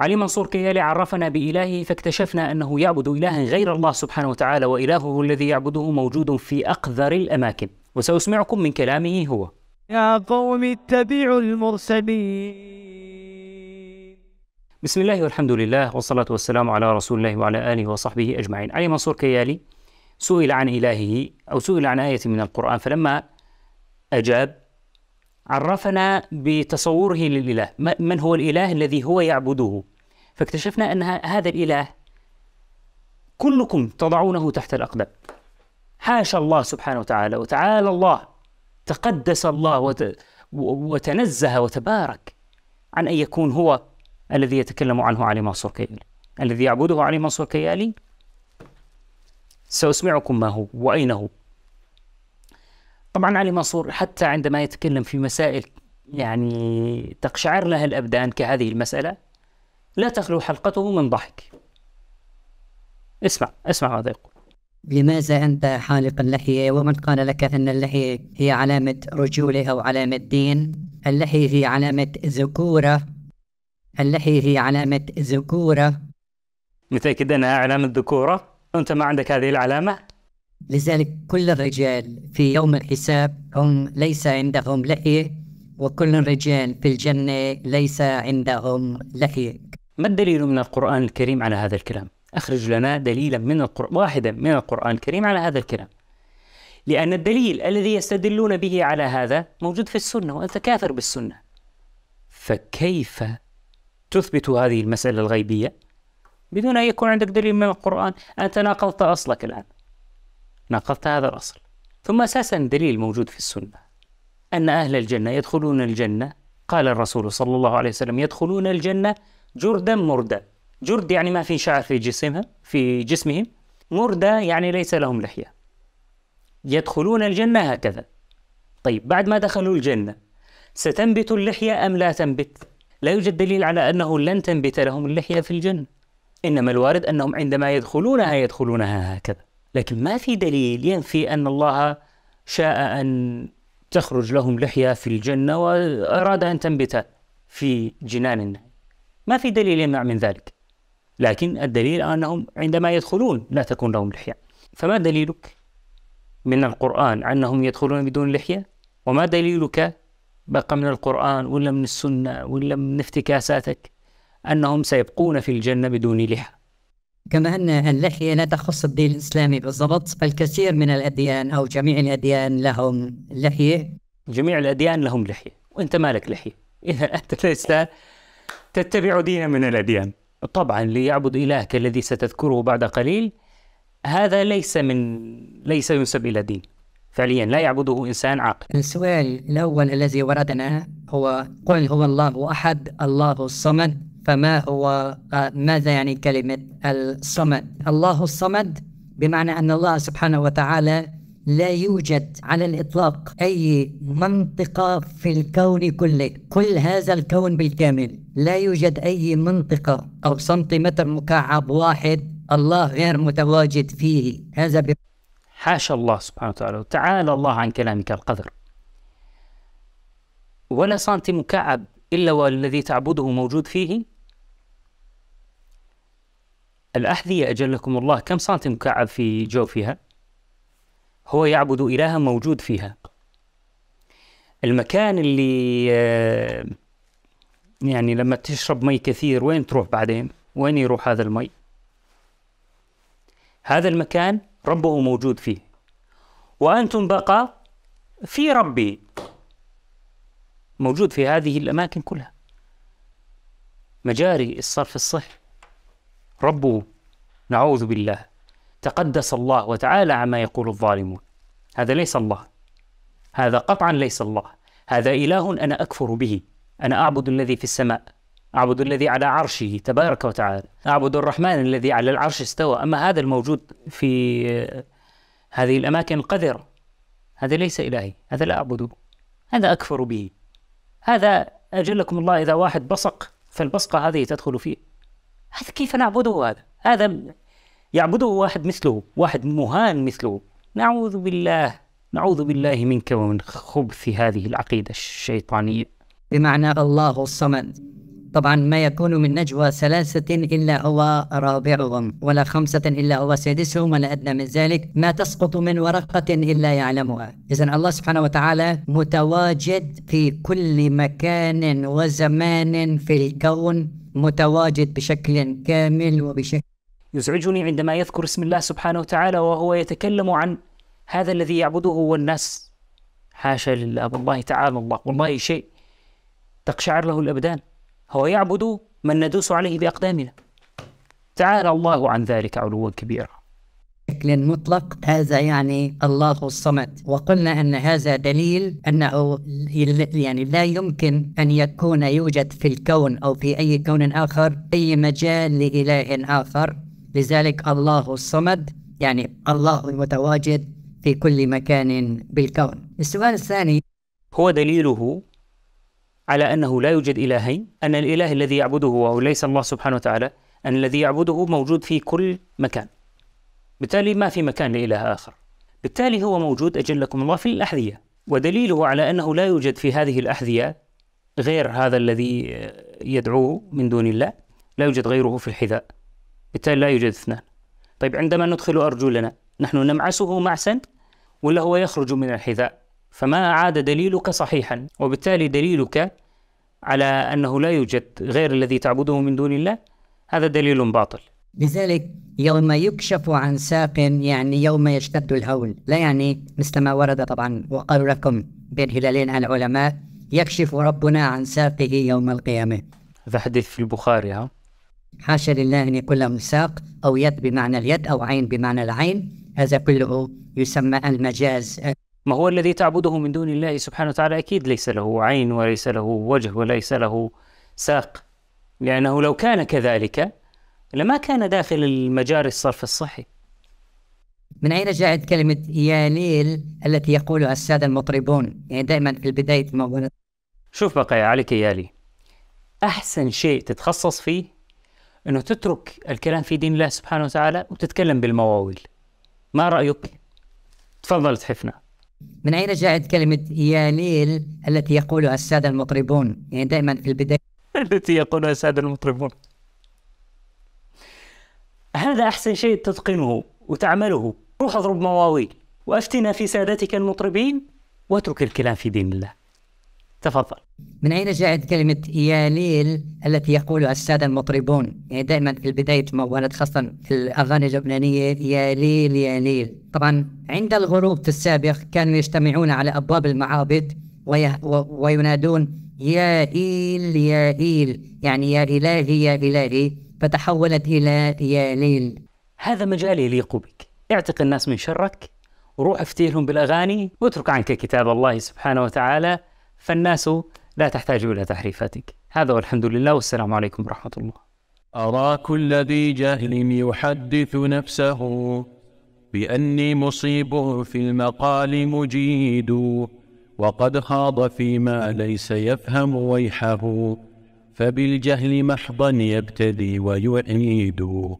علي منصور كيالي عرفنا بإلهه فاكتشفنا أنه يعبد إلها غير الله سبحانه وتعالى وإلهه الذي يعبده موجود في أقذر الأماكن وسأسمعكم من كلامه هو يا قوم اتبعوا المرسلين بسم الله والحمد لله والصلاة والسلام على رسول الله وعلى آله وصحبه أجمعين علي منصور كيالي سئل عن إلهه أو سئل عن آية من القرآن فلما أجاب عرفنا بتصوره للإله من هو الإله الذي هو يعبده فاكتشفنا أن هذا الإله كلكم تضعونه تحت الأقدام حاشا الله سبحانه وتعالى وتعالى الله تقدس الله وت... وتنزه وتبارك عن أن يكون هو الذي يتكلم عنه علي منصور كيالي الذي يعبده علي منصور كيالي سأسمعكم ما هو وأين هو طبعا علي منصور حتى عندما يتكلم في مسائل يعني تقشعر لها الأبدان كهذه المسألة لا تخلو حلقته من ضحك اسمع اسمع ماذا يقول لماذا أنت حالق اللحية ومن قال لك أن اللحية هي علامة رجولة أو علامة دين اللحية هي علامة ذكورة اللحية هي علامة ذكورة متأكد أنها علامة ذكورة؟ أنت ما عندك هذه العلامة؟ لذلك كل الرجال في يوم الحساب هم ليس عندهم لحية وكل الرجال في الجنة ليس عندهم لحية ما الدليل من القرآن الكريم على هذا الكلام؟ أخرج لنا دليلا من القرآن واحدا من القرآن الكريم على هذا الكلام لأن الدليل الذي يستدلون به على هذا موجود في السنة وأنت كافر بالسنة فكيف تثبت هذه المسألة الغيبية بدون أن يكون عندك دليل من القرآن أنت ناقضت أصلك الآن ناقضت هذا الأصل ثم أساسا دليل موجود في السنة أن أهل الجنة يدخلون الجنة قال الرسول صلى الله عليه وسلم يدخلون الجنة جردا مردا جرد يعني ما في شعر في جسمها في جسمهم مردا يعني ليس لهم لحية يدخلون الجنة هكذا طيب بعد ما دخلوا الجنة ستنبت اللحية أم لا تنبت لا يوجد دليل على أنه لن تنبت لهم اللحية في الجنة إنما الوارد أنهم عندما يدخلونها يدخلونها هكذا لكن ما في دليل ينفي أن الله شاء أن تخرج لهم لحية في الجنة وأراد أن تنبت في جنان النعيم ما في دليل يمنع من ذلك لكن الدليل أنهم عندما يدخلون لا تكون لهم لحية فما دليلك من القرآن أنهم يدخلون بدون لحية وما دليلك بقى من القرآن ولا من السنة ولا من افتكاساتك أنهم سيبقون في الجنة بدون لحى كما أن اللحية لا تخص الدين الإسلامي بالضبط فالكثير من الأديان أو جميع الأديان لهم لحية جميع الأديان لهم لحية وأنت مالك لحية إذا أنت لست تتبع دينا من الأديان طبعا ليعبد إلهك الذي ستذكره بعد قليل هذا ليس من ليس ينسب إلى دين فعليا لا يعبده إنسان عاقل السؤال الأول الذي وردنا هو قل هو الله أحد الله الصمد فما هو آه، ماذا يعني كلمة الصمد الله الصمد بمعنى أن الله سبحانه وتعالى لا يوجد على الإطلاق أي منطقة في الكون كله كل هذا الكون بالكامل لا يوجد أي منطقة أو سنتيمتر مكعب واحد الله غير متواجد فيه هذا ب... حاشا الله سبحانه وتعالى تعالى الله عن كلامك القدر ولا سنتي مكعب إلا والذي تعبده موجود فيه الأحذية أجلكم الله كم سنتي مكعب في جوفها؟ هو يعبد إلها موجود فيها المكان اللي آه، يعني لما تشرب مي كثير وين تروح بعدين؟ وين يروح هذا المي؟ هذا المكان ربه موجود فيه وأنتم بقى في ربي موجود في هذه الأماكن كلها مجاري الصرف الصحي ربه نعوذ بالله تقدس الله وتعالى عما يقول الظالمون هذا ليس الله هذا قطعا ليس الله هذا إله أنا أكفر به أنا أعبد الذي في السماء أعبد الذي على عرشه تبارك وتعالى أعبد الرحمن الذي على العرش استوى أما هذا الموجود في هذه الأماكن القذرة هذا ليس إلهي هذا لا أعبده هذا أكفر به هذا أجلكم الله إذا واحد بصق فالبصقة هذه تدخل فيه هذا كيف نعبده هذا هذا يعبده واحد مثله واحد مهان مثله نعوذ بالله نعوذ بالله منك ومن خبث هذه العقيدة الشيطانية بمعنى الله الصمد طبعا ما يكون من نجوى ثلاثة إلا هو رابعهم ولا خمسة إلا هو سادسهم ولا أدنى من ذلك ما تسقط من ورقة إلا يعلمها إذا الله سبحانه وتعالى متواجد في كل مكان وزمان في الكون متواجد بشكل كامل وبشكل يزعجني عندما يذكر اسم الله سبحانه وتعالى وهو يتكلم عن هذا الذي يعبده هو الناس حاشا لله والله تعالى الله والله شيء تقشعر له الأبدان هو يعبد من ندوس عليه بأقدامنا تعالى الله عن ذلك علوا كبيرا بشكل مطلق هذا يعني الله الصمد وقلنا أن هذا دليل أنه يعني لا يمكن أن يكون يوجد في الكون أو في أي كون آخر أي مجال لإله آخر لذلك الله الصمد يعني الله المتواجد في كل مكان بالكون السؤال الثاني هو دليله على أنه لا يوجد إلهين أن الإله الذي يعبده هو ليس الله سبحانه وتعالى أن الذي يعبده موجود في كل مكان بالتالي ما في مكان لإله آخر بالتالي هو موجود أجلكم الله في الأحذية ودليله على أنه لا يوجد في هذه الأحذية غير هذا الذي يدعوه من دون الله لا يوجد غيره في الحذاء بالتالي لا يوجد اثنان طيب عندما ندخل أرجلنا نحن نمعسه معسا ولا هو يخرج من الحذاء فما عاد دليلك صحيحا وبالتالي دليلك على أنه لا يوجد غير الذي تعبده من دون الله هذا دليل باطل لذلك يوم يكشف عن ساق يعني يوم يشتد الهول لا يعني مثل ما ورد طبعا وقال لكم بين هلالين العلماء يكشف ربنا عن ساقه يوم القيامة هذا حديث في البخاري ها حاشا لله أن يكون ساق أو يد بمعنى اليد أو عين بمعنى العين هذا كله يسمى المجاز ما هو الذي تعبده من دون الله سبحانه وتعالى أكيد ليس له عين وليس له وجه وليس له ساق لأنه لو كان كذلك اللي ما كان داخل المجاري الصرف الصحي من أين جاءت كلمة يا ليل التي يقولها السادة المطربون يعني دائما في البداية موضوع شوف بقى يا علي أحسن شيء تتخصص فيه أنه تترك الكلام في دين الله سبحانه وتعالى وتتكلم بالمواويل ما رأيك؟ تفضل تحفنا من أين جاءت كلمة يا ليل التي يقولها السادة المطربون يعني دائما في البداية التي يقولها السادة المطربون هذا أحسن شيء تتقنه وتعمله روح اضرب مواويل وأفتنا في سادتك المطربين واترك الكلام في دين الله تفضل من أين جاءت كلمة يا ليل التي يقولها السادة المطربون يعني دائما في البداية مولد خاصة في الأغاني اللبنانية يا ليل يا ليل طبعا عند الغروب في السابق كانوا يجتمعون على أبواب المعابد وي... و... وينادون يا إيل يا إيل يعني يا إلهي يا إلهي فتحولت إلى ديانين هذا مجال يليق بك اعتق الناس من شرك وروح افتيلهم بالأغاني واترك عنك كتاب الله سبحانه وتعالى فالناس لا تحتاج إلى تحريفاتك هذا والحمد لله والسلام عليكم ورحمة الله أرى كل ذي جهل يحدث نفسه بأني مصيب في المقال مجيد وقد خاض فيما ليس يفهم ويحه فبالجهل محضا يبتدي ويعيد